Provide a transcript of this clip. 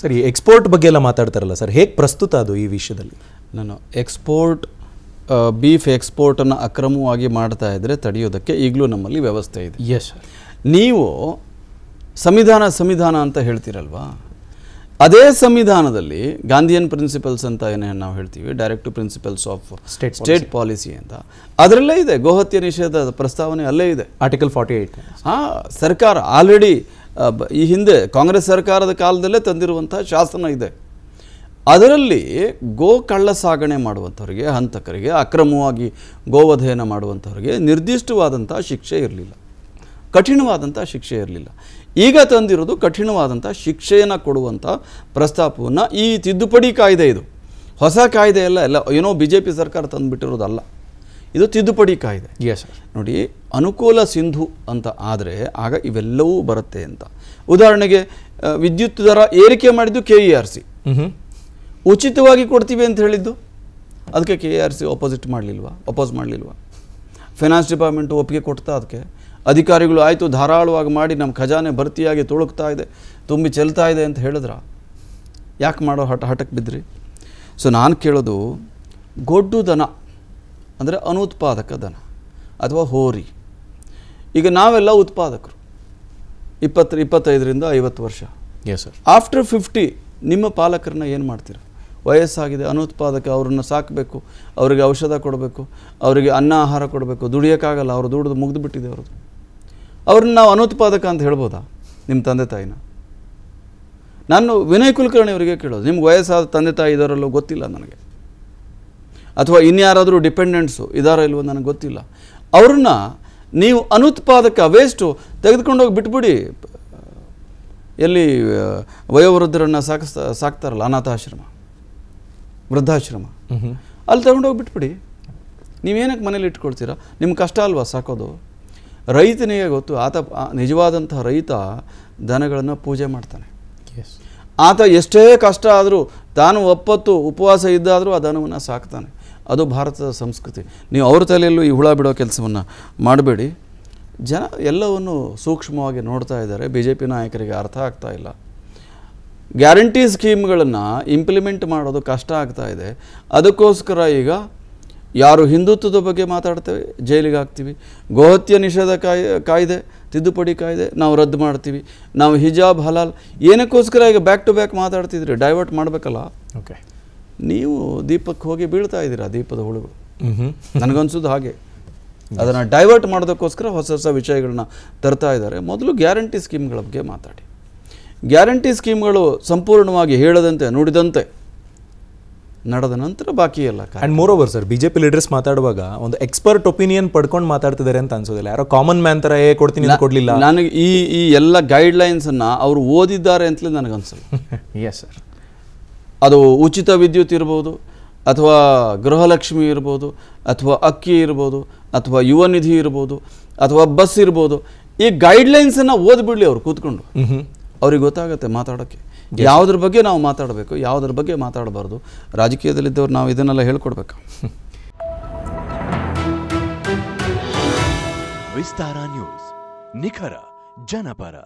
sir ಈ export ಬಗ್ಗೆ ಎಲ್ಲ ಮಾತಾಡ್ತಾರಲ್ಲ ಸರ್ ಹೇಗೆ ಪ್ರಸ್ತುತ ಅದು ಈ ವಿಷಯದಲ್ಲಿ ನಾನು ಎಕ್ಸ್ಪೋರ್ಟ್ ಬೀಫ್ ಎಕ್ಸ್ಪೋರ್ಟನ್ನು ಅಕ್ರಮವಾಗಿ ಮಾಡ್ತಾ ಇದ್ದರೆ ತಡೆಯೋದಕ್ಕೆ ಈಗಲೂ ನಮ್ಮಲ್ಲಿ ವ್ಯವಸ್ಥೆ ಇದೆ ಯಶ್ ನೀವು ಸಂವಿಧಾನ ಸಂವಿಧಾನ ಅಂತ ಹೇಳ್ತೀರಲ್ವಾ ಅದೇ ಸಂವಿಧಾನದಲ್ಲಿ ಗಾಂಧಿಯನ್ ಪ್ರಿನ್ಸಿಪಲ್ಸ್ ಅಂತ ಏನೇನು ನಾವು ಹೇಳ್ತೀವಿ direct principles of state state policy ಅಂತ ಅದರಲ್ಲೇ ಇದೆ ಗೋಹತ್ಯೆ ನಿಷೇಧ ಪ್ರಸ್ತಾವನೆ ಅಲ್ಲೇ ಇದೆ ಆರ್ಟಿಕಲ್ ಫಾರ್ಟಿ ಏಯ್ಟ್ ಹಾಂ ಸರ್ಕಾರ ಆಲ್ರೆಡಿ ಈ ಹಿಂದೆ ಕಾಂಗ್ರೆಸ್ ಸರ್ಕಾರದ ಕಾಲದಲ್ಲೇ ತಂದಿರುವಂಥ ಶಾಸನ ಇದೆ ಅದರಲ್ಲಿ ಗೋ ಕಳ್ಳ ಸಾಗಣೆ ಮಾಡುವಂಥವ್ರಿಗೆ ಹಂತಕರಿಗೆ ಅಕ್ರಮವಾಗಿ ಗೋವಧಯನ ಮಾಡುವಂಥವ್ರಿಗೆ ನಿರ್ದಿಷ್ಟವಾದಂಥ ಶಿಕ್ಷೆ ಇರಲಿಲ್ಲ ಕಠಿಣವಾದಂಥ ಶಿಕ್ಷೆ ಇರಲಿಲ್ಲ ಈಗ ತಂದಿರೋದು ಕಠಿಣವಾದಂಥ ಶಿಕ್ಷೆಯನ್ನು ಕೊಡುವಂಥ ಪ್ರಸ್ತಾಪವನ್ನು ಈ ತಿದ್ದುಪಡಿ ಕಾಯ್ದೆ ಇದು ಹೊಸ ಕಾಯ್ದೆ ಅಲ್ಲ ಎಲ್ಲ ಏನೋ ಬಿ ಜೆ ಪಿ ಸರ್ಕಾರ ತಂದುಬಿಟ್ಟಿರೋದಲ್ಲ ಇದು ತಿದ್ದುಪಡಿ ಕಾಯ್ದೆ ಎಸ್ ನೋಡಿ ಅನುಕೂಲ ಸಿಂಧು ಅಂತ ಆದರೆ ಆಗ ಇವೆಲ್ಲವೂ ಬರುತ್ತೆ ಅಂತ ಉದಾಹರಣೆಗೆ ವಿದ್ಯುತ್ ದರ ಏರಿಕೆ ಮಾಡಿದ್ದು ಕೆ ಇ ಆರ್ ಸಿ ಉಚಿತವಾಗಿ ಕೊಡ್ತೀವಿ ಅಂತ ಹೇಳಿದ್ದು ಅದಕ್ಕೆ K E R C opposite ಮಾಡಲಿಲ್ವಾ ಅಪೋಸ್ ಮಾಡಲಿಲ್ವಾ ಫೈನಾನ್ಸ್ ಡಿಪಾರ್ಟ್ಮೆಂಟ್ ಒಪ್ಪಿಗೆ ಕೊಡ್ತಾ ಅದಕ್ಕೆ ಅಧಿಕಾರಿಗಳು ಆಯಿತು ಧಾರಾಳವಾಗಿ ಮಾಡಿ ನಮ್ಮ ಖಜಾನೆ ಭರ್ತಿಯಾಗಿ ತುಳುಕ್ತಾ ಇದೆ ತುಂಬಿ ಚೆಲ್ತಾ ಇದೆ ಅಂತ ಹೇಳಿದ್ರ ಯಾಕೆ ಮಾಡೋ ಹಠ ಹಠಕ್ಕೆ ಬಿದ್ರಿ ಸೊ ನಾನು ಕೇಳೋದು ಗೊಡ್ಡು ದನ ಅಂದರೆ ಅನುತ್ಪಾದಕ ದನ ಅಥವಾ ಹೋರಿ ಈಗ ನಾವೆಲ್ಲ ಉತ್ಪಾದಕರು ಇಪ್ಪತ್ತು ಇಪ್ಪತ್ತೈದರಿಂದ ಐವತ್ತು ವರ್ಷ ಎಸ್ ಸರ್ ಆಫ್ಟರ್ ಫಿಫ್ಟಿ ನಿಮ್ಮ ಪಾಲಕರನ್ನ ಏನು ಮಾಡ್ತೀರ ವಯಸ್ಸಾಗಿದೆ ಅನುತ್ಪಾದಕ ಅವ್ರನ್ನ ಸಾಕಬೇಕು ಅವರಿಗೆ ಔಷಧ ಕೊಡಬೇಕು ಅವರಿಗೆ ಅನ್ನ ಆಹಾರ ಕೊಡಬೇಕು ದುಡಿಯೋಕ್ಕಾಗಲ್ಲ ಅವರು ದುಡಿದು ಮುಗಿದು ಬಿಟ್ಟಿದೆ ಅವ್ರದ್ದು ಅವ್ರನ್ನ ನಾವು ಅನುತ್ಪಾದಕ ಅಂತ ಹೇಳ್ಬೋದಾ ನಿಮ್ಮ ತಂದೆ ತಾಯಿನ ನಾನು ವಿನಯ್ ಕುಲಕರ್ಣಿ ಅವರಿಗೆ ಕೇಳೋದು ನಿಮ್ಗೆ ವಯಸ್ಸಾದ ತಂದೆ ತಾಯಿ ಇದರಲ್ಲೂ ಗೊತ್ತಿಲ್ಲ ನನಗೆ ಅಥವಾ ಇನ್ಯಾರಾದರೂ ಡಿಪೆಂಡೆಂಟ್ಸು ಇದಾರೋ ಇಲ್ವೋ ನನಗೆ ಗೊತ್ತಿಲ್ಲ ಅವ್ರನ್ನ ನೀವು ಅನುತ್ಪಾದಕ ವೇಸ್ಟು ತೆಗೆದುಕೊಂಡೋಗಿ ಬಿಟ್ಬಿಡಿ ಎಲ್ಲಿ ವಯೋವೃದ್ಧರನ್ನು ಸಾಕಿಸ್ತಾ ಸಾಕ್ತಾರಲ್ಲ ಅನಾಥಾಶ್ರಮ ವೃದ್ಧಾಶ್ರಮ ಅಲ್ಲಿ ತಗೊಂಡೋಗಿ ಬಿಟ್ಬಿಡಿ ನೀವೇನಕ್ಕೆ ಮನೇಲಿ ಇಟ್ಕೊಳ್ತೀರಾ ನಿಮ್ಮ ಕಷ್ಟ ಅಲ್ವಾ ಸಾಕೋದು ರೈತನಿಗೆ ಗೊತ್ತು ಆತ ನಿಜವಾದಂಥ ರೈತ ದನಗಳನ್ನು ಪೂಜೆ ಮಾಡ್ತಾನೆ ಆತ ಎಷ್ಟೇ ಕಷ್ಟ ಆದರೂ ತಾನು ಒಪ್ಪತ್ತು ಉಪವಾಸ ಇದ್ದಾದರೂ ಆ ಸಾಕ್ತಾನೆ ಅದು ಭಾರತದ ಸಂಸ್ಕೃತಿ ನೀವು ಅವ್ರ ತಲೆಯಲ್ಲೂ ಈ ಹುಳ ಬಿಡೋ ಕೆಲಸವನ್ನು ಮಾಡಬೇಡಿ ಜನ ಎಲ್ಲವನ್ನು ಸೂಕ್ಷ್ಮವಾಗಿ ನೋಡ್ತಾ ಇದ್ದಾರೆ ಬಿ ಜೆ ಪಿ ನಾಯಕರಿಗೆ ಅರ್ಥ ಆಗ್ತಾ ಇಲ್ಲ ಗ್ಯಾರಂಟಿ ಸ್ಕೀಮ್ಗಳನ್ನು ಇಂಪ್ಲಿಮೆಂಟ್ ಮಾಡೋದು ಕಷ್ಟ ಆಗ್ತಾ ಇದೆ ಅದಕ್ಕೋಸ್ಕರ ಈಗ ಯಾರು ಹಿಂದುತ್ವದ ಬಗ್ಗೆ ಮಾತಾಡ್ತೇವೆ ಜೈಲಿಗೆ ಹಾಕ್ತೀವಿ ಗೋಹತ್ಯೆ ನಿಷೇಧ ಕಾಯ್ದೆ ತಿದ್ದುಪಡಿ ಕಾಯ್ದೆ ನಾವು ರದ್ದು ಮಾಡ್ತೀವಿ ನಾವು ಹಿಜಾಬ್ ಹಲಾಲ್ ಏನಕ್ಕೋಸ್ಕರ ಈಗ ಬ್ಯಾಕ್ ಟು ಬ್ಯಾಕ್ ಮಾತಾಡ್ತಿದ್ರಿ ಡೈವರ್ಟ್ ಮಾಡಬೇಕಲ್ಲ ಓಕೆ ನೀವು ದೀಪಕ್ಕೆ ಹೋಗಿ ಬೀಳ್ತಾ ಇದ್ದೀರಾ ದೀಪದ ಹುಳುಗಳು ನನಗನ್ಸೋದು ಹಾಗೆ ಅದನ್ನು ಡೈವರ್ಟ್ ಮಾಡೋದಕ್ಕೋಸ್ಕರ ಹೊಸ ಹೊಸ ವಿಷಯಗಳನ್ನ ತರ್ತಾ ಇದ್ದಾರೆ ಮೊದಲು ಗ್ಯಾರಂಟಿ ಸ್ಕೀಮ್ಗಳ ಬಗ್ಗೆ ಮಾತಾಡಿ ಗ್ಯಾರಂಟಿ ಸ್ಕೀಮ್ಗಳು ಸಂಪೂರ್ಣವಾಗಿ ಹೇಳದಂತೆ ನುಡಿದಂತೆ ನಡೆದ ನಂತರ ಬಾಕಿ ಎಲ್ಲ and moreover sir B J P leaders ಮಾತಾಡುವಾಗ ಒಂದು ಎಕ್ಸ್ಪರ್ಟ್ ಒಪಿನಿಯನ್ ಪಡ್ಕೊಂಡು ಮಾತಾಡ್ತಿದ್ದಾರೆ ಅಂತ ಅನ್ಸೋದಿಲ್ಲ ಯಾರೋ ಕಾಮನ್ ಮ್ಯಾನ್ ಥರ ಏ ಕೊಡ್ತೀನಿ ಕೊಡಲಿಲ್ಲ ನನಗೆ ಈ ಈ ಎಲ್ಲ ಗೈಡ್ಲೈನ್ಸನ್ನು ಅವರು ಓದಿದ್ದಾರೆ ಅಂತಲೇ ಅನ್ಸುತ್ತೆ ಎಸ್ ಸರ್ ಅದು ಉಚಿತ ವಿದ್ಯುತ್ ಇರ್ಬೋದು ಅಥವಾ ಗೃಹಲಕ್ಷ್ಮಿ ಇರ್ಬೋದು ಅಥವಾ ಅಕ್ಕಿ ಇರ್ಬೋದು ಅಥವಾ ಯುವ ನಿಧಿ ಇರ್ಬೋದು ಅಥವಾ ಬಸ್ ಇರ್ಬೋದು ಈ ಗೈಡ್ಲೈನ್ಸನ್ನು ಓದ್ಬಿಡಲಿ ಅವರು ಕೂತ್ಕೊಂಡು ಅವ್ರಿಗೆ ಗೊತ್ತಾಗುತ್ತೆ ಮಾತಾಡೋಕ್ಕೆ ಯಾವುದ್ರ ಬಗ್ಗೆ ನಾವು ಮಾತಾಡಬೇಕು ಯಾವುದ್ರ ಬಗ್ಗೆ ಮಾತಾಡಬಾರ್ದು ರಾಜಕೀಯದಲ್ಲಿದ್ದವ್ರು ನಾವು ಇದನ್ನೆಲ್ಲ ಹೇಳ್ಕೊಡ್ಬೇಕು ವಿಸ್ತಾರ ನ್ಯೂಸ್ ನಿಖರ ಜನಪರ